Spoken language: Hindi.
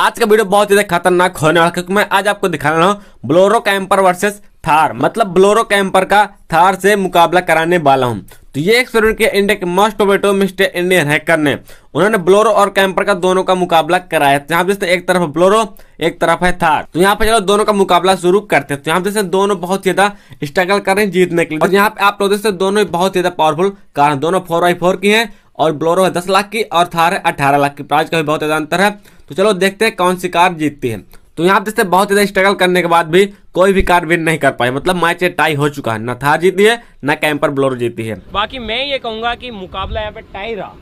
आज का वीडियो बहुत ज्यादा खतरनाक होने वाला क्योंकि मैं आज आपको दिखा रहा हूँ ब्लोरो कैंपर वर्सेस थार मतलब ब्लोरो कैंपर का थार से मुकाबला कराने वाला हूँ तो ये एक्सपेरिमेंट किया इंडिया के most tomato mister Indian hacker ने उन्होंने ब्लोरो और कैंपर का दोनों का मुकाबला कराया तो यहाँ पे एक तरफ ब्लोरो एक तरफ है थार तो यहाँ पे चलो दोनों का मुकाबला शुरू करते हैं तो यहाँ पे दोनों बहुत ज्यादा स्ट्रगल कर रहे हैं जीतने के लिए और यहाँ पे आप लोग दोनों बहुत ज्यादा पावरफुल कार दोनों फोर बाई फोर की है और ब्लोरो है दस लाख की और थार है अठारह लाख की प्राइस का भी बहुत ज़्यादा अंतर है तो चलो देखते हैं कौन सी कार जीतती है तो यहाँ देखते बहुत ज़्यादा स्ट्रगल करने के बाद भी कोई भी कार विन नहीं कर पाई मतलब मैच टाई हो चुका है न थार जीती है न कैंपर ब्लोरो जीती है बाकी मैं ये कहूंगा की मुकाबला यहाँ पे टाई रहा